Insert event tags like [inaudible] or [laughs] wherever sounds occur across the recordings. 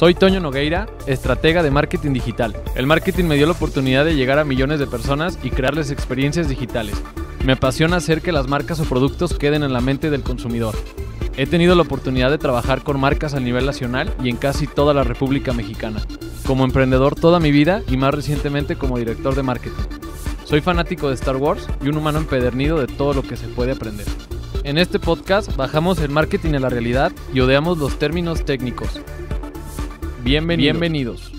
Soy Toño Nogueira, estratega de marketing digital. El marketing me dio la oportunidad de llegar a millones de personas y crearles experiencias digitales. Me apasiona hacer que las marcas o productos queden en la mente del consumidor. He tenido la oportunidad de trabajar con marcas a nivel nacional y en casi toda la República Mexicana, como emprendedor toda mi vida y más recientemente como director de marketing. Soy fanático de Star Wars y un humano empedernido de todo lo que se puede aprender. En este podcast bajamos el marketing a la realidad y odeamos los términos técnicos Bienvenidos.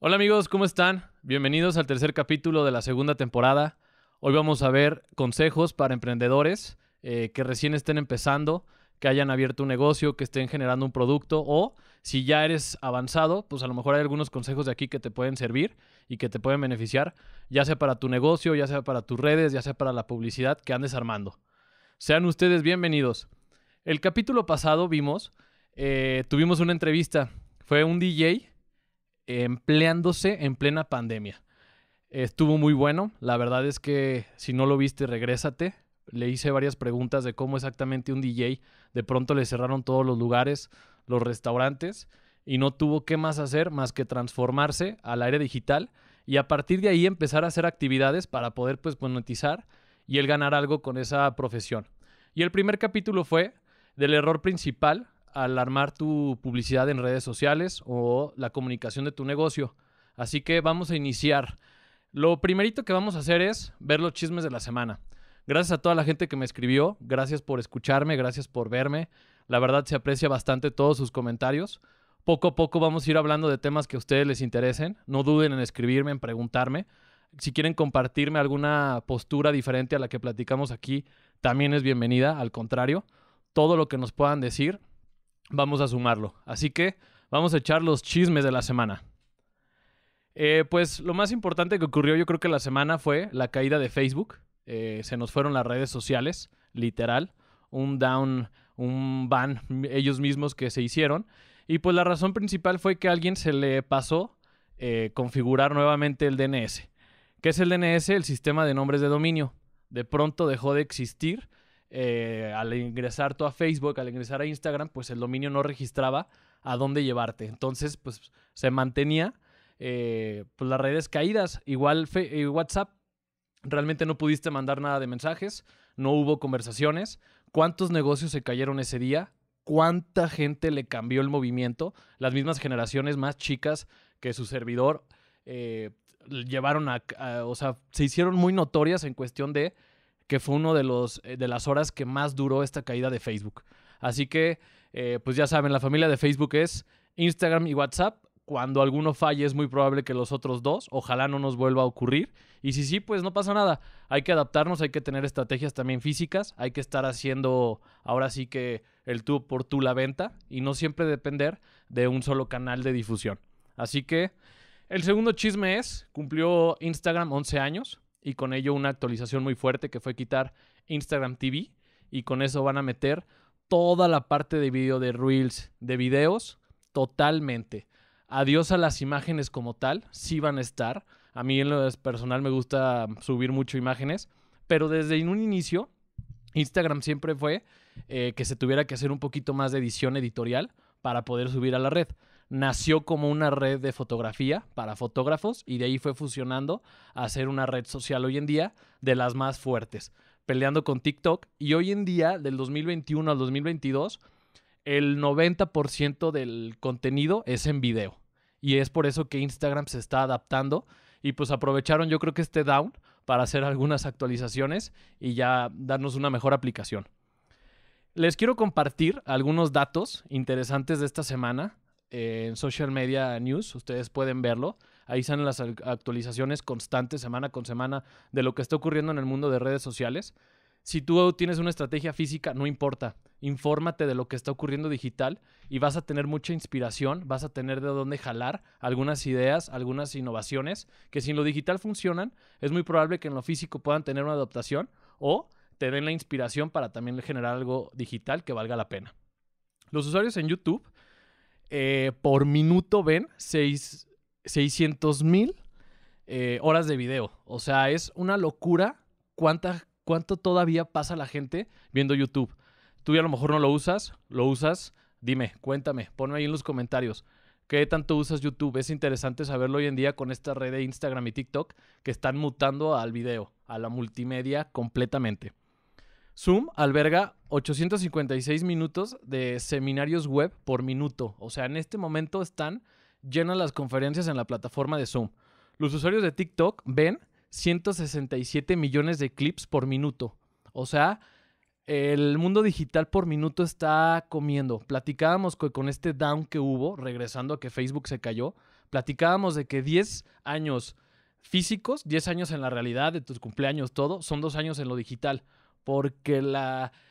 Hola amigos, ¿cómo están? Bienvenidos al tercer capítulo de la segunda temporada. Hoy vamos a ver consejos para emprendedores eh, que recién estén empezando, que hayan abierto un negocio, que estén generando un producto o si ya eres avanzado, pues a lo mejor hay algunos consejos de aquí que te pueden servir y que te pueden beneficiar, ya sea para tu negocio, ya sea para tus redes, ya sea para la publicidad que andes armando. Sean ustedes bienvenidos. El capítulo pasado vimos eh, tuvimos una entrevista. Fue un DJ eh, empleándose en plena pandemia. Estuvo muy bueno. La verdad es que si no lo viste, regrésate. Le hice varias preguntas de cómo exactamente un DJ de pronto le cerraron todos los lugares, los restaurantes, y no tuvo qué más hacer más que transformarse al área digital y a partir de ahí empezar a hacer actividades para poder pues monetizar y él ganar algo con esa profesión. Y el primer capítulo fue del error principal alarmar tu publicidad en redes sociales o la comunicación de tu negocio. Así que vamos a iniciar. Lo primerito que vamos a hacer es ver los chismes de la semana. Gracias a toda la gente que me escribió, gracias por escucharme, gracias por verme. La verdad se aprecia bastante todos sus comentarios. Poco a poco vamos a ir hablando de temas que a ustedes les interesen. No duden en escribirme, en preguntarme. Si quieren compartirme alguna postura diferente a la que platicamos aquí, también es bienvenida. Al contrario, todo lo que nos puedan decir vamos a sumarlo. Así que vamos a echar los chismes de la semana. Eh, pues lo más importante que ocurrió yo creo que la semana fue la caída de Facebook. Eh, se nos fueron las redes sociales, literal. Un down, un ban ellos mismos que se hicieron. Y pues la razón principal fue que a alguien se le pasó eh, configurar nuevamente el DNS. ¿Qué es el DNS? El sistema de nombres de dominio. De pronto dejó de existir eh, al ingresar tú a Facebook, al ingresar a Instagram, pues el dominio no registraba a dónde llevarte. Entonces, pues se mantenía eh, pues, las redes caídas. Igual eh, WhatsApp, realmente no pudiste mandar nada de mensajes, no hubo conversaciones. ¿Cuántos negocios se cayeron ese día? ¿Cuánta gente le cambió el movimiento? Las mismas generaciones más chicas que su servidor llevaron a, o sea, se hicieron muy notorias en cuestión de que fue uno de, los, eh, de las horas que más duró esta caída de Facebook. Así que, eh, pues ya saben, la familia de Facebook es Instagram y WhatsApp. Cuando alguno falle es muy probable que los otros dos, ojalá no nos vuelva a ocurrir. Y si sí, pues no pasa nada. Hay que adaptarnos, hay que tener estrategias también físicas, hay que estar haciendo ahora sí que el tú por tú la venta y no siempre depender de un solo canal de difusión. Así que el segundo chisme es, cumplió Instagram 11 años, y con ello una actualización muy fuerte que fue quitar Instagram TV y con eso van a meter toda la parte de video de reels, de videos, totalmente. Adiós a las imágenes como tal, sí van a estar. A mí en lo personal me gusta mm, subir mucho imágenes, pero desde un inicio Instagram siempre fue eh, que se tuviera que hacer un poquito más de edición editorial para poder subir a la red nació como una red de fotografía para fotógrafos y de ahí fue fusionando a ser una red social hoy en día de las más fuertes, peleando con TikTok y hoy en día del 2021 al 2022 el 90% del contenido es en video y es por eso que Instagram se está adaptando y pues aprovecharon yo creo que este down para hacer algunas actualizaciones y ya darnos una mejor aplicación. Les quiero compartir algunos datos interesantes de esta semana en Social Media News, ustedes pueden verlo. Ahí están las actualizaciones constantes, semana con semana, de lo que está ocurriendo en el mundo de redes sociales. Si tú tienes una estrategia física, no importa. Infórmate de lo que está ocurriendo digital y vas a tener mucha inspiración, vas a tener de dónde jalar algunas ideas, algunas innovaciones que si en lo digital funcionan, es muy probable que en lo físico puedan tener una adaptación o te den la inspiración para también generar algo digital que valga la pena. Los usuarios en YouTube eh, por minuto ven 600 mil eh, horas de video. O sea, es una locura cuánta, cuánto todavía pasa la gente viendo YouTube. Tú ya a lo mejor no lo usas, lo usas, dime, cuéntame, ponme ahí en los comentarios. ¿Qué tanto usas YouTube? Es interesante saberlo hoy en día con esta red de Instagram y TikTok que están mutando al video, a la multimedia completamente. Zoom alberga 856 minutos de seminarios web por minuto. O sea, en este momento están llenas las conferencias en la plataforma de Zoom. Los usuarios de TikTok ven 167 millones de clips por minuto. O sea, el mundo digital por minuto está comiendo. Platicábamos con este down que hubo, regresando a que Facebook se cayó, platicábamos de que 10 años físicos, 10 años en la realidad, de tus cumpleaños, todo, son dos años en lo digital porque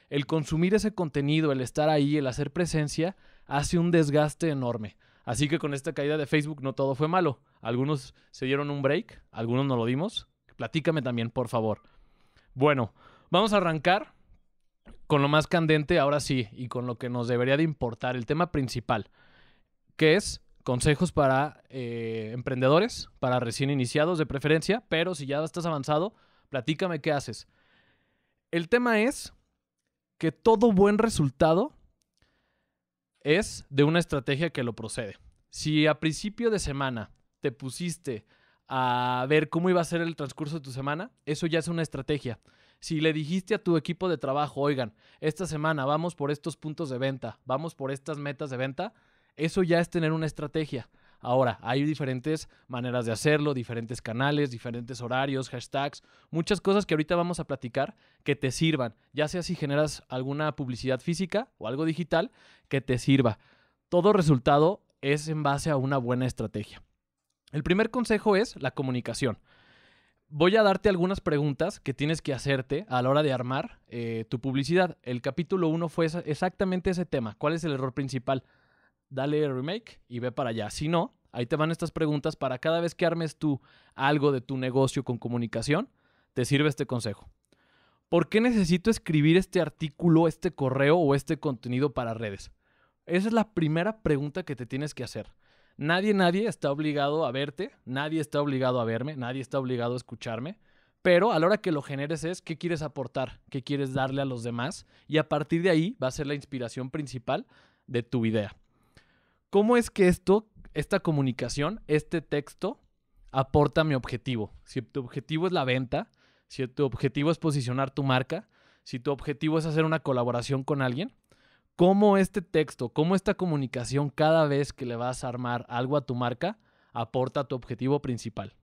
el consumir ese contenido, el estar ahí, el hacer presencia, hace un desgaste enorme. Así que con esta caída de Facebook no todo fue malo. Algunos se dieron un break, algunos no lo dimos. Platícame también, por favor. Bueno, vamos a arrancar con lo más candente ahora sí y con lo que nos debería de importar, el tema principal, que es consejos para eh, emprendedores, para recién iniciados de preferencia, pero si ya estás avanzado, platícame qué haces. El tema es que todo buen resultado es de una estrategia que lo procede. Si a principio de semana te pusiste a ver cómo iba a ser el transcurso de tu semana, eso ya es una estrategia. Si le dijiste a tu equipo de trabajo, oigan, esta semana vamos por estos puntos de venta, vamos por estas metas de venta, eso ya es tener una estrategia. Ahora, hay diferentes maneras de hacerlo, diferentes canales, diferentes horarios, hashtags, muchas cosas que ahorita vamos a platicar que te sirvan, ya sea si generas alguna publicidad física o algo digital que te sirva. Todo resultado es en base a una buena estrategia. El primer consejo es la comunicación. Voy a darte algunas preguntas que tienes que hacerte a la hora de armar eh, tu publicidad. El capítulo 1 fue exactamente ese tema. ¿Cuál es el error principal? dale remake y ve para allá. Si no, ahí te van estas preguntas para cada vez que armes tú algo de tu negocio con comunicación, te sirve este consejo. ¿Por qué necesito escribir este artículo, este correo o este contenido para redes? Esa es la primera pregunta que te tienes que hacer. Nadie, nadie está obligado a verte, nadie está obligado a verme, nadie está obligado a escucharme, pero a la hora que lo generes es qué quieres aportar, qué quieres darle a los demás y a partir de ahí va a ser la inspiración principal de tu idea. ¿Cómo es que esto, esta comunicación, este texto, aporta mi objetivo? Si tu objetivo es la venta, si tu objetivo es posicionar tu marca, si tu objetivo es hacer una colaboración con alguien, cómo este texto, cómo esta comunicación cada vez que le vas a armar algo a tu marca aporta tu objetivo principal.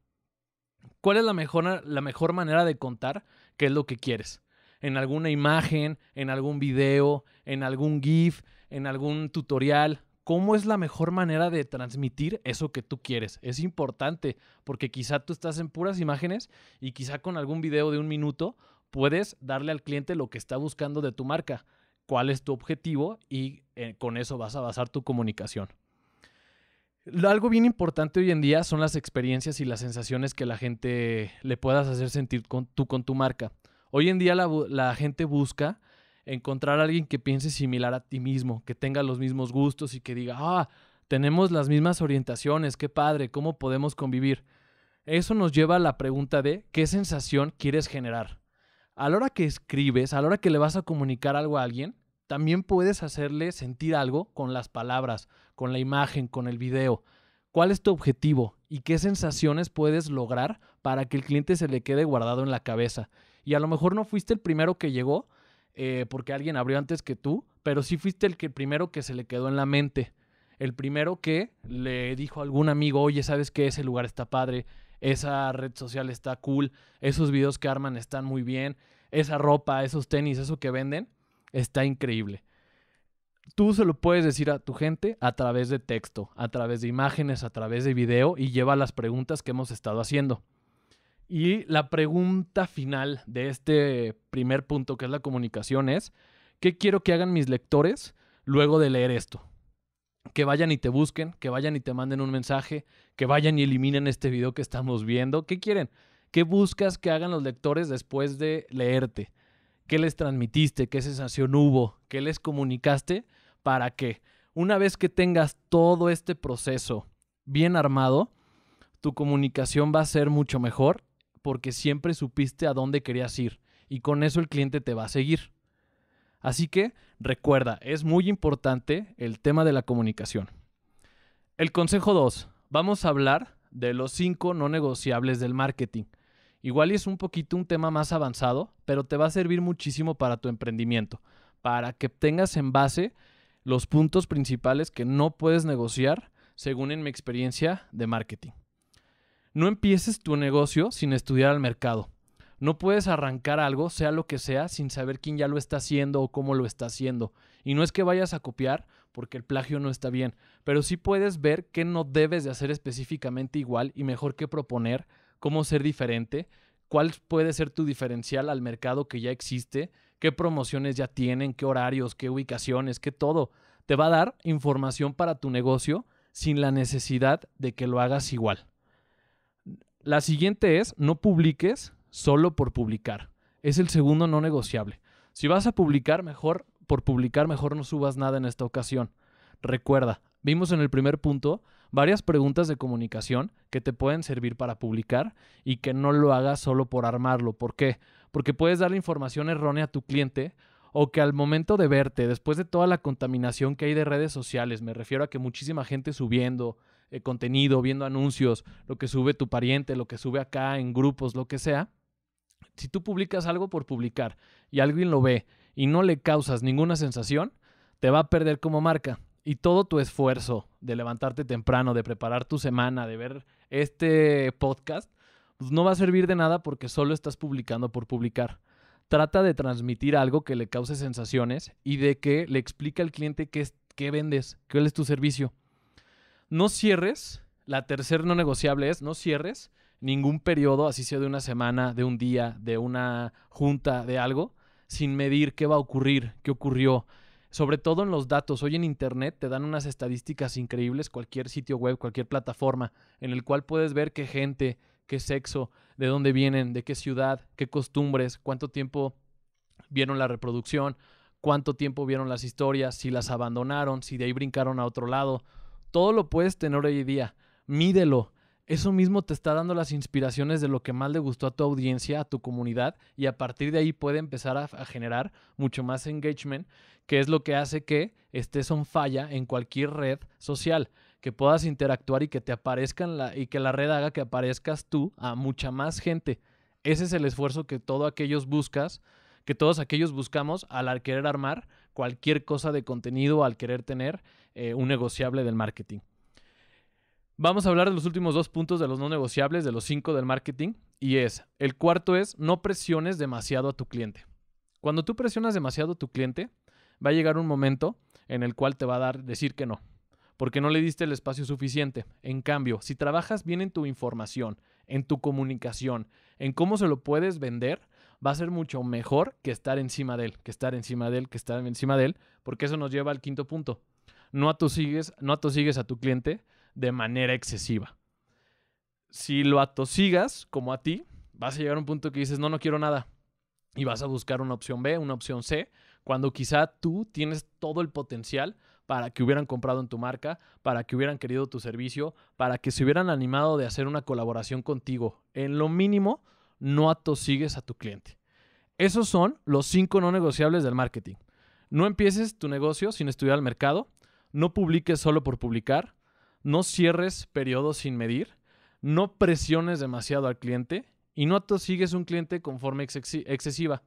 ¿Cuál es la mejor, la mejor manera de contar qué es lo que quieres? En alguna imagen, en algún video, en algún GIF, en algún tutorial, cómo es la mejor manera de transmitir eso que tú quieres. Es importante porque quizá tú estás en puras imágenes y quizá con algún video de un minuto puedes darle al cliente lo que está buscando de tu marca, cuál es tu objetivo y eh, con eso vas a basar tu comunicación. Algo bien importante hoy en día son las experiencias y las sensaciones que la gente le puedas hacer sentir con, tú con tu marca. Hoy en día la gente busca encontrar a alguien que piense similar a ti mismo, que tenga los mismos gustos y que diga, ah, tenemos las mismas orientaciones, qué padre, ¿cómo podemos convivir? Eso nos lleva a la pregunta de qué sensación quieres generar. A la hora que escribes, a la hora que le vas a comunicar algo a alguien, también puedes hacerle sentir algo con las palabras, con la imagen, con el video. ¿Cuál es tu objetivo y qué sensaciones puedes lograr para que el cliente se le quede guardado en la cabeza? Y a lo mejor no fuiste el primero que llegó, eh, porque alguien abrió antes que tú, pero sí fuiste el que primero que se le quedó en la mente. El primero que le dijo a algún amigo, oye, ¿sabes qué? Ese lugar está padre, esa red social está cool, esos videos que arman están muy bien, esa ropa, esos tenis, eso que venden, está increíble. Tú se lo puedes decir a tu gente a través de texto, a través de imágenes, a través de video y lleva las preguntas que hemos estado haciendo. Y la pregunta final de este primer punto, que es la comunicación, es, ¿qué quiero que hagan mis lectores luego de leer esto? Que vayan y te busquen, que vayan y te manden un mensaje, que vayan y eliminen este video que estamos viendo. ¿Qué quieren? ¿Qué buscas que hagan los lectores después de leerte? ¿Qué les transmitiste? ¿Qué sensación hubo? ¿Qué les comunicaste? Para que una vez que tengas todo este proceso bien armado, tu comunicación va a ser mucho mejor porque siempre supiste a dónde querías ir y con eso el cliente te va a seguir. Así que recuerda, es muy importante el tema de la comunicación. El consejo 2, vamos a hablar de los 5 no negociables del marketing. Igual es un poquito un tema más avanzado, pero te va a servir muchísimo para tu emprendimiento, para que tengas en base los puntos principales que no puedes negociar según en mi experiencia de marketing. No empieces tu negocio sin estudiar al mercado. No puedes arrancar algo, sea lo que sea, sin saber quién ya lo está haciendo o cómo lo está haciendo. Y no es que vayas a copiar, porque el plagio no está bien, pero sí puedes ver qué no debes de hacer específicamente igual y mejor que proponer, cómo ser diferente, cuál puede ser tu diferencial al mercado que ya existe, qué promociones ya tienen, qué horarios, qué ubicaciones, qué todo. Te va a dar información para tu negocio sin la necesidad de que lo hagas igual. La siguiente es, no publiques solo por publicar. Es el segundo no negociable. Si vas a publicar, mejor, por publicar, mejor no subas nada en esta ocasión. Recuerda, vimos en el primer punto varias preguntas de comunicación que te pueden servir para publicar y que no lo hagas solo por armarlo. ¿Por qué? Porque puedes la información errónea a tu cliente o que al momento de verte, después de toda la contaminación que hay de redes sociales, me refiero a que muchísima gente subiendo eh, contenido, viendo anuncios, lo que sube tu pariente, lo que sube acá en grupos, lo que sea, si tú publicas algo por publicar y alguien lo ve y no le causas ninguna sensación, te va a perder como marca. Y todo tu esfuerzo de levantarte temprano, de preparar tu semana, de ver este podcast, pues, no va a servir de nada porque solo estás publicando por publicar. Trata de transmitir algo que le cause sensaciones y de que le explique al cliente qué, es, qué vendes, cuál es tu servicio no cierres, la tercera no negociable es, no cierres ningún periodo, así sea de una semana, de un día, de una junta, de algo, sin medir qué va a ocurrir, qué ocurrió. Sobre todo en los datos. Hoy en Internet te dan unas estadísticas increíbles, cualquier sitio web, cualquier plataforma, en el cual puedes ver qué gente, qué sexo, de dónde vienen, de qué ciudad, qué costumbres, cuánto tiempo vieron la reproducción, cuánto tiempo vieron las historias, si las abandonaron, si de ahí brincaron a otro lado. Todo lo puedes tener hoy día. Mídelo. Eso mismo te está dando las inspiraciones de lo que más le gustó a tu audiencia, a tu comunidad, y a partir de ahí puede empezar a, generar mucho más engagement, que es lo que hace que estés son falla en cualquier red social que puedas interactuar y que te aparezcan la, y que la red haga que aparezcas tú a mucha más gente. Ese es el esfuerzo que todos aquellos buscas, que todos aquellos buscamos al querer armar cualquier cosa de contenido, al querer tener eh, un negociable del marketing. Vamos a hablar de los últimos dos puntos de los no negociables, de los cinco del marketing, y es, el cuarto es, no presiones demasiado a tu cliente. Cuando tú presionas demasiado a tu cliente, va a llegar un momento en el cual te va a dar decir que no, porque no le diste el espacio suficiente. En cambio, si trabajas bien en tu información, en tu comunicación, en cómo se lo puedes vender, va a ser mucho mejor que estar encima de él, que estar encima de él, que estar encima de él, porque eso nos lleva al quinto punto, no atosigues, no atosigues a tu cliente de manera excesiva. Si lo atosigas como a ti, vas a llegar a un punto que dices, no, no quiero nada. Y vas a buscar una opción B, una opción C, cuando quizá tú tienes todo el potencial para que hubieran comprado en tu marca, para que hubieran querido tu servicio, para que se hubieran animado de hacer una colaboración contigo. En lo mínimo, no atosigues a tu cliente. Esos son los cinco no negociables del marketing. No empieces tu negocio sin estudiar el mercado no publiques solo por publicar, no cierres periodos sin medir, no presiones demasiado al cliente y no atosigues un cliente con forma excesiva.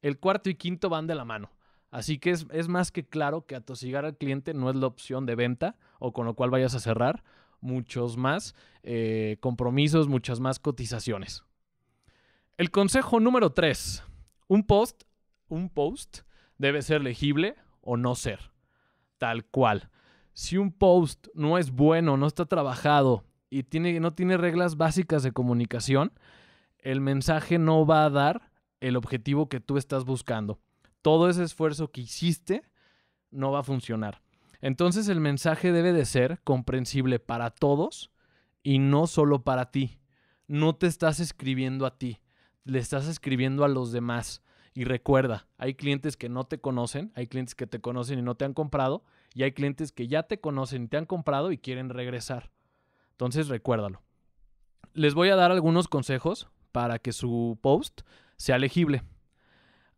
El cuarto y quinto van de la mano. Así que es, más que claro que atosigar al cliente no es la opción de venta o con lo cual vayas a cerrar muchos más eh, compromisos, muchas más cotizaciones. El consejo número 3. Un post, un post debe ser legible o no ser tal cual. Si un post no es bueno, no está trabajado y tiene, no tiene reglas básicas de comunicación, el mensaje no va a dar el objetivo que tú estás buscando. Todo ese esfuerzo que hiciste no va a funcionar. Entonces el mensaje debe de ser comprensible para todos y no solo para ti. No te estás escribiendo a ti, le estás escribiendo a los demás. Y recuerda, hay clientes que no te conocen, hay clientes que te conocen y no te han comprado, y hay clientes que ya te conocen y te han comprado y quieren regresar. Entonces recuérdalo. Les voy a dar algunos consejos para que su post sea legible.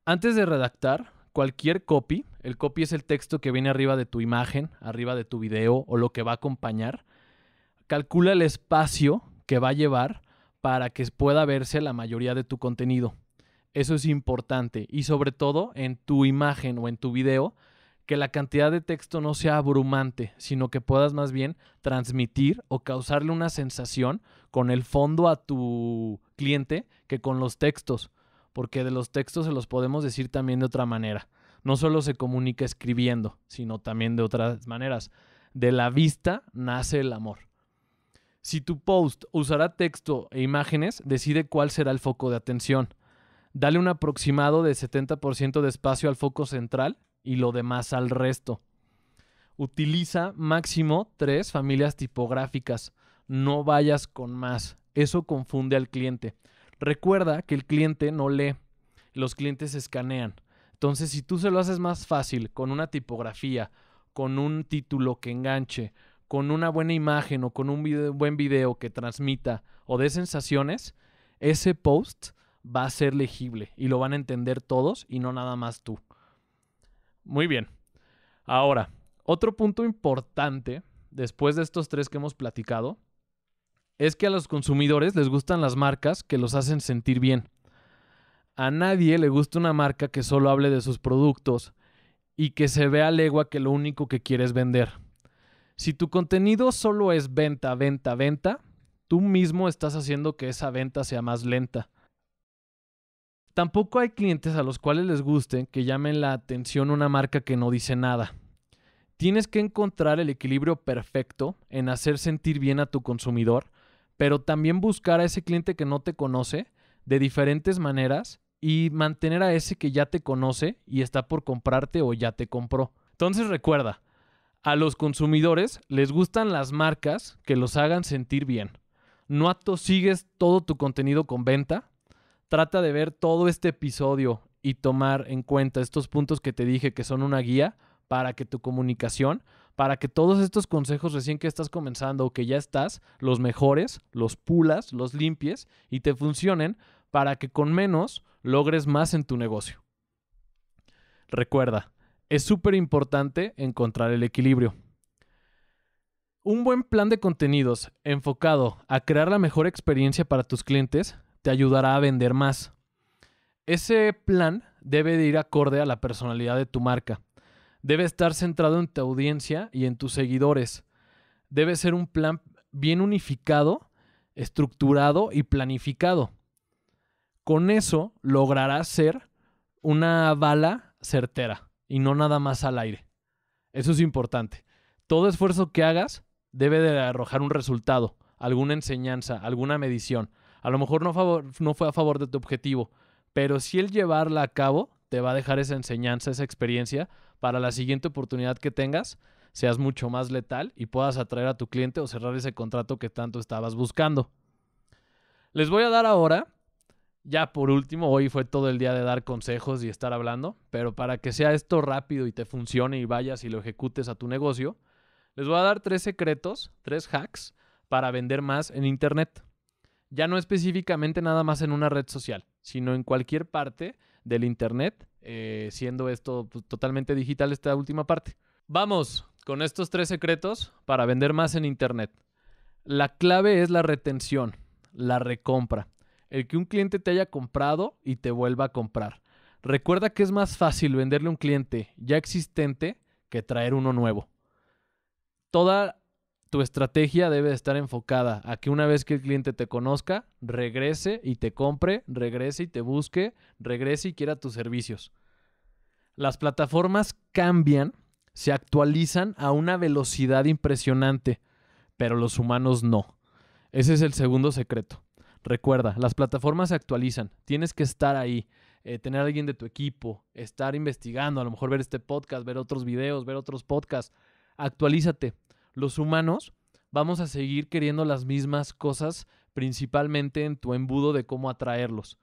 Antes de redactar cualquier copy, el copy es el texto que viene arriba de tu imagen, arriba de tu video o lo que va a acompañar, calcula el espacio que va a llevar para que pueda verse la mayoría de tu contenido. Eso es importante. Y sobre todo en tu imagen o en tu video, que la cantidad de texto no sea abrumante, sino que puedas más bien transmitir o causarle una sensación con el fondo a tu cliente que con los textos, porque de los textos se los podemos decir también de otra manera. No solo se comunica escribiendo, sino también de otras maneras. De la vista nace el amor. Si tu post usará texto e imágenes, decide cuál será el foco de atención dale un aproximado de 70% de espacio al foco central y lo demás al resto. Utiliza máximo tres familias tipográficas. No vayas con más. Eso confunde al cliente. Recuerda que el cliente no lee, los clientes escanean. Entonces, si tú se lo haces más fácil con una tipografía, con un título que enganche, con una buena imagen o con un buen video que transmita o dé sensaciones, ese post va a ser legible y lo van a entender todos y no nada más tú. Muy bien. Ahora, otro punto importante, después de estos tres que hemos platicado, es que a los consumidores les gustan las marcas que los hacen sentir bien. A nadie le gusta una marca que solo hable de sus productos y que se vea legua que lo único que quiere es vender. Si tu contenido solo es venta, venta, venta, tú mismo estás haciendo que esa venta sea más lenta. Tampoco hay clientes a los cuales les guste que llamen la atención una marca que no dice nada. Tienes que encontrar el equilibrio perfecto en hacer sentir bien a tu consumidor, pero también buscar a ese cliente que no te conoce de diferentes maneras y mantener a ese que ya te conoce y está por comprarte o ya te compró. Entonces recuerda, a los consumidores les gustan las marcas que los hagan sentir bien. No sigues todo tu contenido con venta, trata de ver todo este episodio y tomar en cuenta estos puntos que te dije que son una guía para que tu comunicación, para que todos estos consejos recién que estás comenzando o que ya estás, los mejores, los pulas, los limpies y te funcionen para que con menos logres más en tu negocio. Recuerda, es súper importante encontrar el equilibrio. Un buen plan de contenidos enfocado a crear la mejor experiencia para tus clientes te ayudará a vender más. Ese plan debe de ir acorde a la personalidad de tu marca. Debe estar centrado en tu audiencia y en tus seguidores. Debe ser un plan bien unificado, estructurado y planificado. Con eso lograrás ser una bala certera y no nada más al aire. Eso es importante. Todo esfuerzo que hagas debe de arrojar un resultado, alguna enseñanza, alguna medición. A lo mejor no, fue a favor de tu objetivo, pero si el llevarla a cabo te va a dejar esa enseñanza, esa experiencia, para la siguiente oportunidad que tengas, seas mucho más letal y puedas atraer a tu cliente o cerrar ese contrato que tanto estabas buscando. Les voy a dar ahora, ya por último, hoy fue todo el día de dar consejos y estar hablando, pero para que sea esto rápido y te funcione y vayas y lo ejecutes a tu negocio, les voy a dar tres secretos, tres hacks para vender más en Internet ya no específicamente nada más en una red social, sino en cualquier parte del Internet, eh, siendo esto pues, totalmente digital esta última parte. Vamos con estos tres secretos para vender más en Internet. La clave es la retención, la recompra, el que un cliente te haya comprado y te vuelva a comprar. Recuerda que es más fácil venderle a un cliente ya existente que traer uno nuevo. Toda tu estrategia debe estar enfocada a que una vez que el cliente te conozca, regrese y te compre, regrese y te busque, regrese y quiera tus servicios. Las plataformas cambian, se actualizan a una velocidad impresionante, pero los humanos no. Ese es el segundo secreto. Recuerda, las plataformas se actualizan, tienes que estar ahí. Eh, tener a alguien de tu equipo, estar investigando, a lo mejor ver este podcast, ver otros videos, ver otros podcasts. Actualízate, los humanos vamos a seguir queriendo las mismas cosas, principalmente en tu embudo de cómo atraerlos.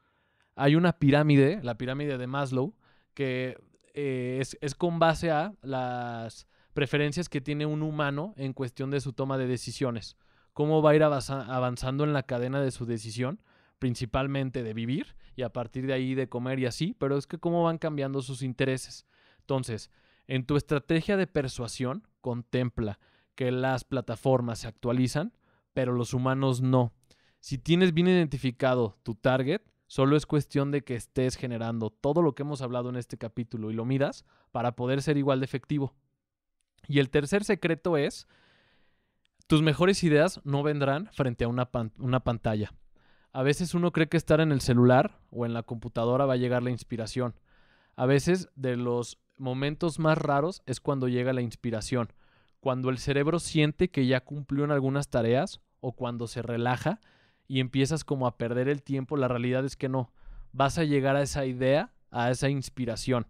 Hay una pirámide, la pirámide de Maslow, que eh, es con base a las preferencias que tiene un humano en cuestión de su toma de decisiones, cómo va a ir avanzando en la cadena de su decisión principalmente de vivir y a partir de ahí de comer y así, pero es que cómo van cambiando sus intereses. Entonces, en tu estrategia de persuasión, contempla que las plataformas se actualizan, pero los humanos no. Si tienes bien identificado tu target, solo es cuestión de que estés generando todo lo que hemos hablado en este capítulo y lo midas para poder ser igual de efectivo. Y el tercer secreto es, tus mejores ideas no vendrán frente a una, una pantalla. A veces uno cree que estar en el celular o en la computadora va a llegar la inspiración. A veces de los momentos más raros es cuando llega la inspiración cuando el cerebro siente que ya cumplió en algunas tareas o cuando se relaja y empiezas como a perder el tiempo, la realidad es que no. Vas a llegar a esa idea, a esa inspiración.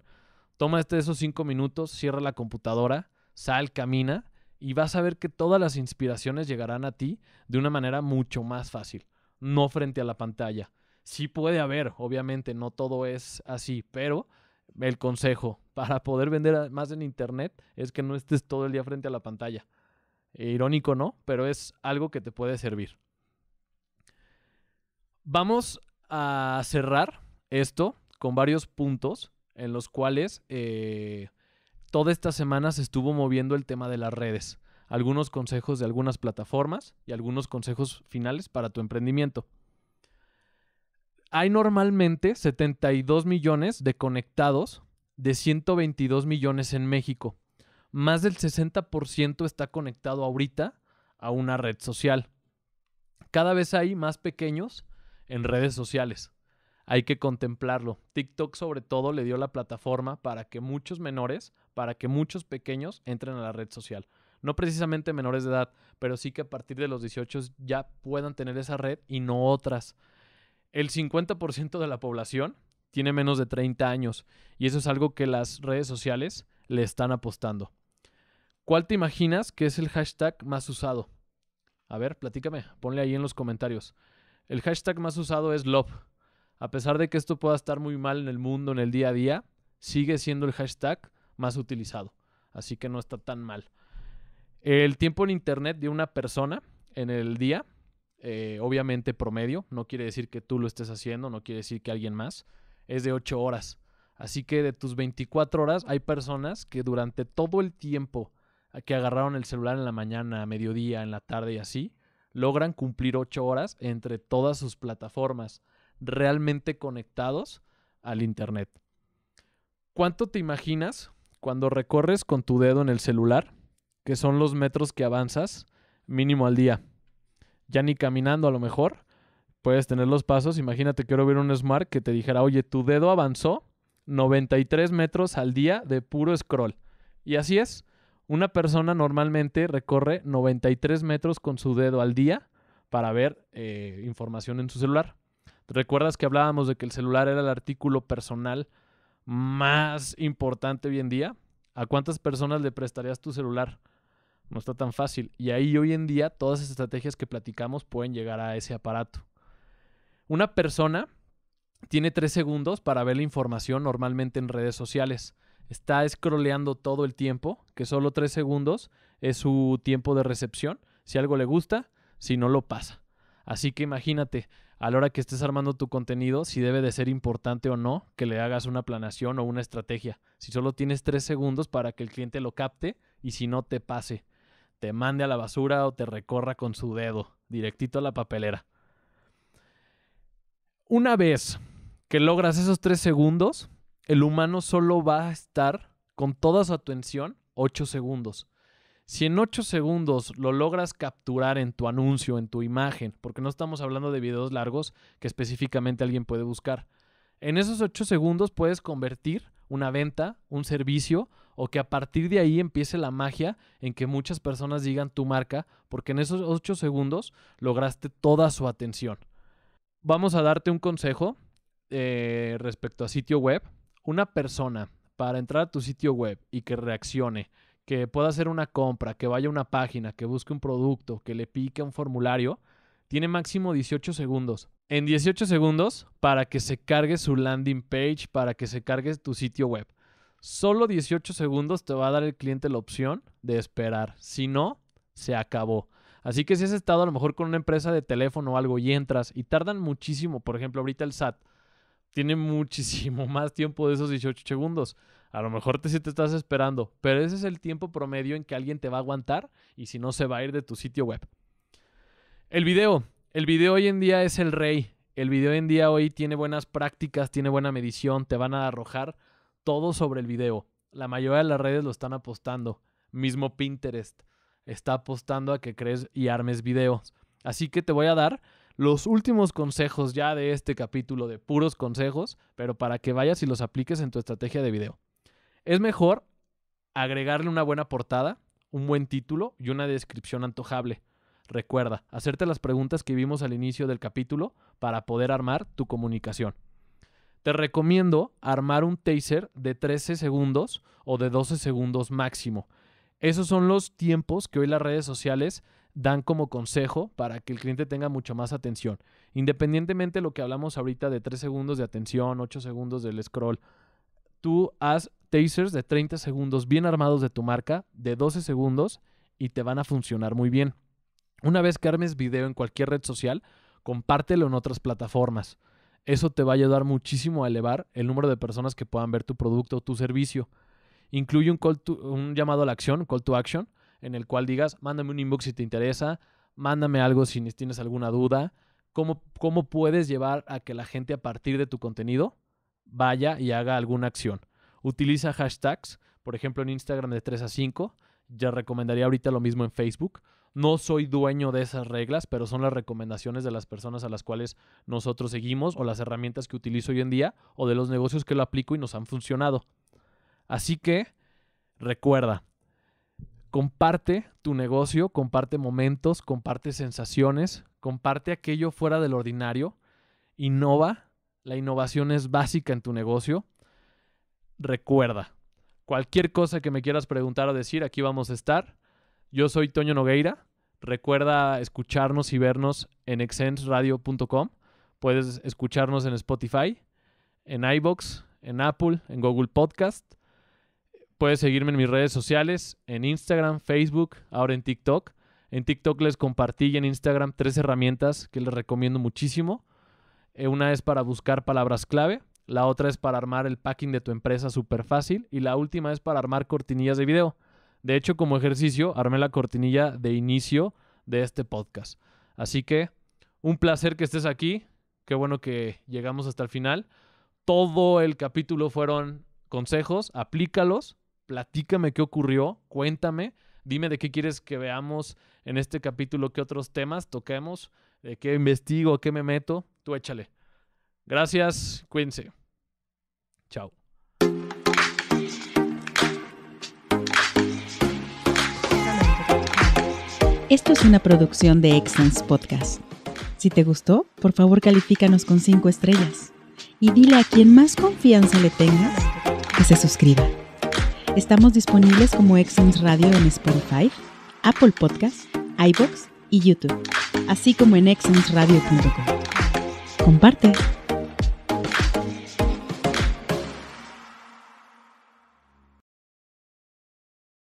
Toma esos cinco minutos, cierra la computadora, sal, camina y vas a ver que todas las inspiraciones llegarán a ti de una manera mucho más fácil, no frente a la pantalla. Sí puede haber, obviamente, no todo es así, pero el consejo, para poder vender más en Internet es que no estés todo el día frente a la pantalla. Eh, irónico, ¿no? Pero es algo que te puede servir. Vamos a cerrar esto con varios puntos en los cuales eh, toda esta semana se estuvo moviendo el tema de las redes. Algunos consejos de algunas plataformas y algunos consejos finales para tu emprendimiento. Hay normalmente 72 millones de conectados de 122 millones en México. Más del 60% está conectado ahorita a una red social. Cada vez hay más pequeños en redes sociales. Hay que contemplarlo. TikTok sobre todo le dio la plataforma para que muchos menores, para que muchos pequeños entren a la red social. No precisamente menores de edad, pero sí que a partir de los 18 ya puedan tener esa red y no otras. El 50% de la población tiene menos de 30 años y eso es algo que las redes sociales le están apostando. ¿Cuál te imaginas que es el hashtag más usado? A ver, platícame, ponle ahí en los comentarios. El hashtag más usado es love. A pesar de que esto pueda estar muy mal en el mundo, en el día a día, sigue siendo el hashtag más utilizado. Así que no está tan mal. El tiempo en internet de una persona en el día, eh, obviamente promedio, no quiere decir que tú lo estés haciendo, no quiere decir que alguien más es de 8 horas. Así que de tus 24 horas hay personas que durante todo el tiempo que agarraron el celular en la mañana, a mediodía, en la tarde y así, logran cumplir 8 horas entre todas sus plataformas, realmente conectados al Internet. ¿Cuánto te imaginas cuando recorres con tu dedo en el celular, que son los metros que avanzas mínimo al día? Ya ni caminando a lo mejor, puedes tener los pasos. Imagínate quiero ver un Smart que te dijera, oye, tu dedo avanzó 93 metros al día de puro scroll. Y así es. Una persona normalmente recorre 93 metros con su dedo al día para ver eh, información en su celular. ¿Te ¿Recuerdas que hablábamos de que el celular era el artículo personal más importante hoy en día? ¿A cuántas personas le prestarías tu celular? No está tan fácil. Y ahí hoy en día todas esas estrategias que platicamos pueden llegar a ese aparato. Una persona tiene tres segundos para ver la información normalmente en redes sociales. Está escroleando todo el tiempo, que solo tres segundos es su tiempo de recepción. Si algo le gusta, si no lo pasa. Así que imagínate, a la hora que estés armando tu contenido, si debe de ser importante o no que le hagas una planación o una estrategia. Si solo tienes tres segundos para que el cliente lo capte y si no te pase, te mande a la basura o te recorra con su dedo, directito a la papelera. Una vez que logras esos tres segundos, el humano solo va a estar con toda su atención ocho segundos. Si en ocho segundos lo logras capturar en tu anuncio, en tu imagen, porque no estamos hablando de videos largos que específicamente alguien puede buscar, en esos ocho segundos puedes convertir una venta, un servicio, o que a partir de ahí empiece la magia en que muchas personas digan tu marca, porque en esos ocho segundos lograste toda su atención vamos a darte un consejo eh, respecto a sitio web. Una persona para entrar a tu sitio web y que reaccione, que pueda hacer una compra, que vaya a una página, que busque un producto, que le pique un formulario, tiene máximo 18 segundos. En 18 segundos para que se cargue su landing page, para que se cargue tu sitio web. Solo 18 segundos te va a dar el cliente la opción de esperar. Si no, se acabó. Así que si has estado a lo mejor con una empresa de teléfono o algo y entras y tardan muchísimo, por ejemplo, ahorita el SAT tiene [laughs] muchísimo más tiempo de esos 18 segundos. A lo mejor te, si te estás esperando, pero ese es el tiempo promedio en que alguien te va a aguantar y si no se va a ir de tu sitio web. El video. El video hoy en día es el rey. El video hoy en día hoy tiene buenas prácticas, tiene buena medición, te van a arrojar todo sobre el video. La mayoría de las redes lo están apostando. Mismo Pinterest está apostando a que crees y armes videos. Así que te voy a dar los últimos consejos ya de este capítulo de puros consejos, pero para que vayas y los apliques en tu estrategia de video. Es mejor agregarle una buena portada, un buen título y una descripción antojable. Recuerda, hacerte las preguntas que vimos al inicio del capítulo para poder armar tu comunicación. Te recomiendo armar un taser de 13 segundos o de 12 segundos máximo esos son los tiempos que hoy las redes sociales dan como consejo para que el cliente tenga mucho más atención. Independientemente de lo que hablamos ahorita de 3 segundos de atención, 8 segundos del scroll, tú haz tasers de 30 segundos bien armados de tu marca, de 12 segundos, y te van a funcionar muy bien. Una vez que armes video en cualquier red social, compártelo en otras plataformas. Eso te va a ayudar muchísimo a elevar el número de personas que puedan ver tu producto o tu servicio. Incluye un, un llamado a la acción, call to action, en el cual digas, mándame un inbox si te interesa, mándame algo si tienes alguna duda, cómo, cómo puedes llevar a que la gente a partir de tu contenido vaya y haga alguna acción. Utiliza hashtags, por ejemplo en Instagram de 3 a 5, ya recomendaría ahorita lo mismo en Facebook. No soy dueño de esas reglas, pero son las recomendaciones de las personas a las cuales nosotros seguimos o las herramientas que utilizo hoy en día o de los negocios que lo aplico y nos han funcionado. Así que recuerda, comparte tu negocio, comparte momentos, comparte sensaciones, comparte aquello fuera del ordinario, innova, la innovación es básica en tu negocio. Recuerda, cualquier cosa que me quieras preguntar o decir, aquí vamos a estar. Yo soy Toño Nogueira. Recuerda escucharnos y vernos en exensradio.com. Puedes escucharnos en Spotify, en iBox, en Apple, en Google Podcast. Puedes seguirme en mis redes sociales, en Instagram, Facebook, ahora en TikTok. En TikTok les compartí y en Instagram tres herramientas que les recomiendo muchísimo. Eh, una es para buscar palabras clave, la otra es para armar el packing de tu empresa súper fácil y la última es para armar cortinillas de video. De hecho, como ejercicio, armé la cortinilla de inicio de este podcast. Así que un placer que estés aquí. Qué bueno que llegamos hasta el final. Todo el capítulo fueron consejos, aplícalos platícame qué ocurrió, cuéntame, dime de qué quieres que veamos en este capítulo, qué otros temas toquemos, de qué investigo, qué me meto, tú échale. Gracias, cuídense. Chao. Esto es una producción de Excellence Podcast. Si te gustó, por favor califícanos con 5 estrellas y dile a quien más confianza le tengas que se suscriba. Estamos disponibles como Exxons Radio en Spotify, Apple Podcasts, iBox y YouTube, así como en exxonsradio.com. Comparte.